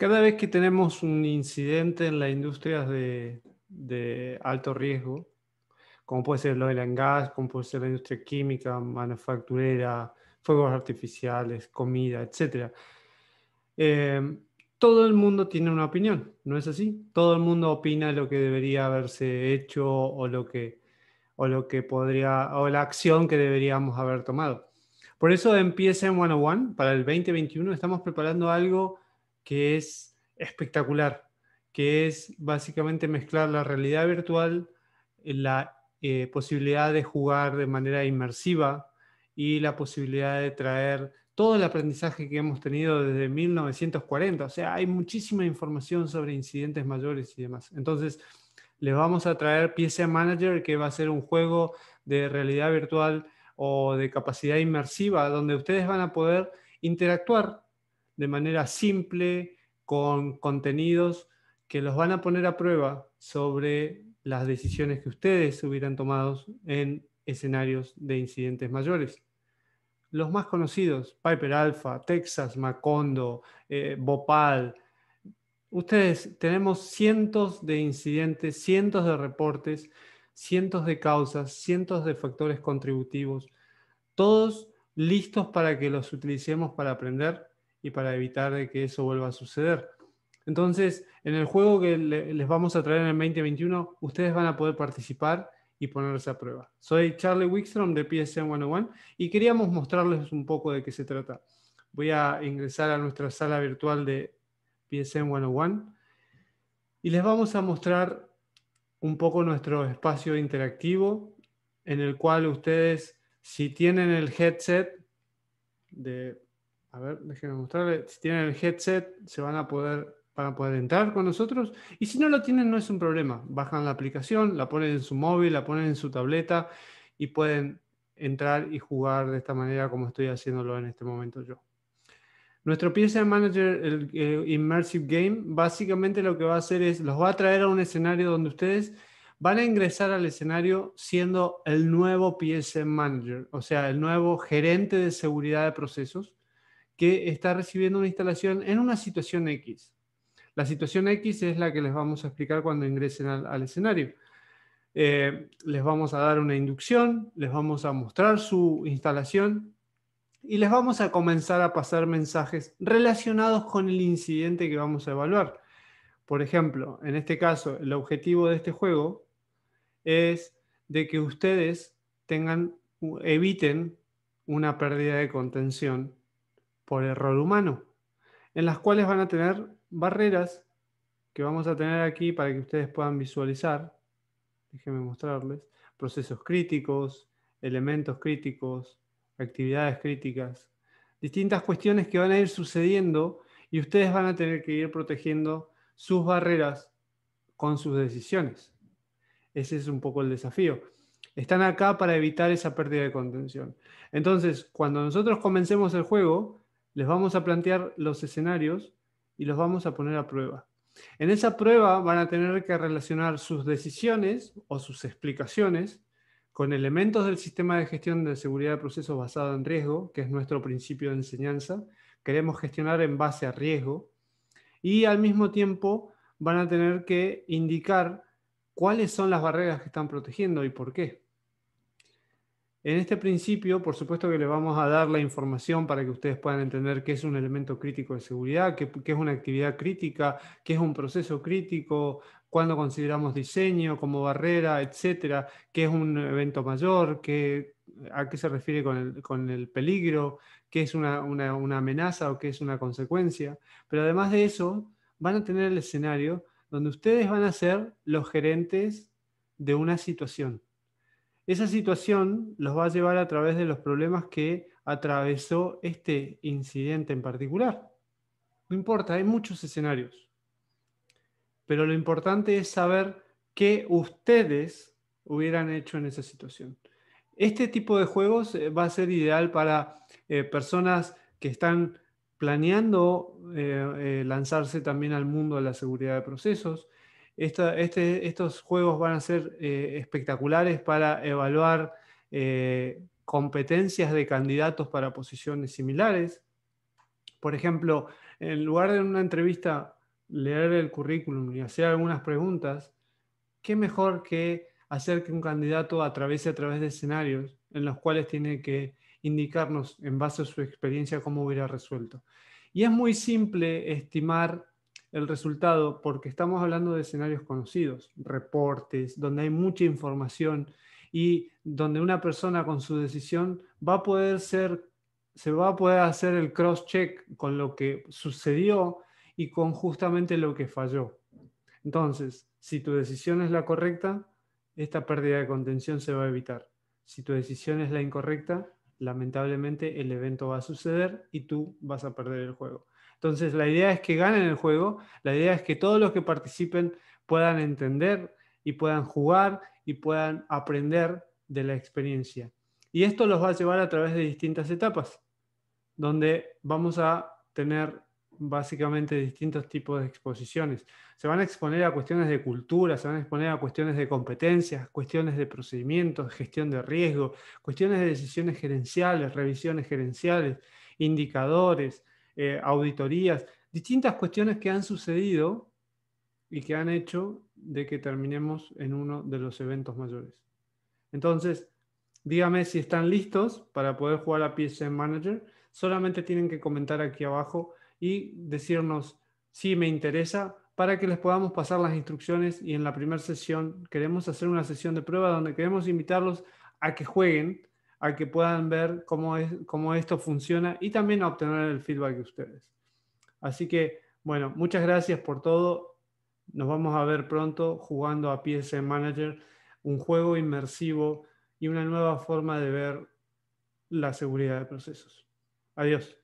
Cada vez que tenemos un incidente en la industrias de, alto riesgo, como puede ser lo del en gas, como puede ser la industria química, manufacturera, fuegos artificiales, comida, etc. Eh, todo el mundo tiene una opinión, ¿no es así? Todo el mundo opina lo que debería haberse hecho o lo que, o lo que podría, o la acción que deberíamos haber tomado. Por eso en PSM 101, para el 2021, estamos preparando algo que es espectacular, que es básicamente mezclar la realidad virtual, eh, la eh, posibilidad de jugar de manera inmersiva y la posibilidad de traer todo el aprendizaje que hemos tenido desde 1940. O sea, hay muchísima información sobre incidentes mayores y demás. Entonces, les vamos a traer PSA Manager, que va a ser un juego de realidad virtual o de capacidad inmersiva, donde ustedes van a poder interactuar de manera simple, con contenidos que los van a poner a prueba sobre las decisiones que ustedes hubieran tomado en escenarios de incidentes mayores. Los más conocidos, Piper Alpha, Texas, Macondo, eh, Bhopal. Ustedes tenemos cientos de incidentes, cientos de reportes, cientos de causas, cientos de factores contributivos, todos listos para que los utilicemos para aprender y para evitar que eso vuelva a suceder. Entonces, en el juego que les vamos a traer en el 2021, ustedes van a poder participar y ponerse a prueba. Soy Charlie Wickstrom de PSN 101 y queríamos mostrarles un poco de qué se trata. Voy a ingresar a nuestra sala virtual de PSN 101 y les vamos a mostrar un poco nuestro espacio interactivo en el cual ustedes, si tienen el headset de a ver, déjenme mostrarles. Si tienen el headset, se van a poder, poder entrar con nosotros. Y si no lo tienen, no es un problema. Bajan la aplicación, la ponen en su móvil, la ponen en su tableta y pueden entrar y jugar de esta manera como estoy haciéndolo en este momento yo. Nuestro PSM Manager, el, el eh, Immersive Game, básicamente lo que va a hacer es, los va a traer a un escenario donde ustedes van a ingresar al escenario siendo el nuevo PSM Manager, o sea, el nuevo gerente de seguridad de procesos que está recibiendo una instalación en una situación X. La situación X es la que les vamos a explicar cuando ingresen al, escenario. Eh, les vamos a dar una inducción, les vamos a mostrar su instalación y les vamos a comenzar a pasar mensajes relacionados con el incidente que vamos a evaluar. Por ejemplo, en este caso, el objetivo de este juego es de que ustedes tengan, eviten una pérdida de contención por error humano, en las cuales van a tener barreras que vamos a tener aquí para que ustedes puedan visualizar. Déjenme mostrarles. Procesos críticos, elementos críticos, actividades críticas, distintas cuestiones que van a ir sucediendo y ustedes van a tener que ir protegiendo sus barreras con sus decisiones. Ese es un poco el desafío. Están acá para evitar esa pérdida de contención. Entonces, cuando nosotros comencemos el juego, les vamos a plantear los escenarios y los vamos a poner a prueba. En esa prueba van a tener que relacionar sus decisiones o sus explicaciones con elementos del sistema de gestión de seguridad de procesos basado en riesgo, que es nuestro principio de enseñanza. Queremos gestionar en base a riesgo y al mismo tiempo van a tener que indicar cuáles son las barreras que están protegiendo y por qué. En este principio, por supuesto que le vamos a dar la información para que ustedes puedan entender qué es un elemento crítico de seguridad, qué, es una actividad crítica, qué es un proceso crítico, cuándo consideramos diseño como barrera, etcétera, qué es un evento mayor, qué, a qué se refiere con el, peligro, qué es una, una amenaza o qué es una consecuencia. Pero además de eso, van a tener el escenario donde ustedes van a ser los gerentes de una situación esa situación los va a llevar a través de los problemas que atravesó este incidente en particular. No importa, hay muchos escenarios. Pero lo importante es saber qué ustedes hubieran hecho en esa situación. Este tipo de juegos eh, va a ser ideal para eh, personas que están planeando eh, lanzarse también al mundo de la seguridad de procesos, este, estos juegos van a ser eh, espectaculares para evaluar eh, competencias de candidatos para posiciones similares. Por ejemplo, en lugar de en una entrevista leer el currículum y hacer algunas preguntas, ¿qué mejor que hacer que un candidato atravese a través de escenarios en los cuales tiene que indicarnos en base a su experiencia cómo hubiera resuelto? Y es muy simple estimar el resultado, porque estamos hablando de escenarios conocidos, reportes, donde hay mucha información y donde una persona con su decisión va a poder ser, se va a poder hacer el cross-check con lo que sucedió y con justamente lo que falló. Entonces, si tu decisión es la correcta, esta pérdida de contención se va a evitar. Si tu decisión es la incorrecta, lamentablemente el evento va a suceder y tú vas a perder el juego. Entonces, la idea es que ganen el juego, la idea es que todos los que participen puedan entender y puedan jugar y puedan aprender de la experiencia. Y esto los va a llevar a través de distintas etapas, donde vamos a tener básicamente distintos tipos de exposiciones. Se van a exponer a cuestiones de cultura, se van a exponer a cuestiones de competencias, cuestiones de procedimientos, gestión de riesgo, cuestiones de decisiones gerenciales, revisiones gerenciales, indicadores, eh, auditorías, distintas cuestiones que han sucedido y que han hecho de que terminemos en uno de los eventos mayores. Entonces, dígame si están listos para poder jugar a PSM Manager. Solamente tienen que comentar aquí abajo y decirnos si me interesa para que les podamos pasar las instrucciones y en la primera sesión queremos hacer una sesión de prueba donde queremos invitarlos a que jueguen a que puedan ver cómo, es, cómo esto funciona y también obtener el feedback de ustedes. Así que, bueno, muchas gracias por todo. Nos vamos a ver pronto jugando a PSM Manager, un juego inmersivo y una nueva forma de ver la seguridad de procesos. Adiós.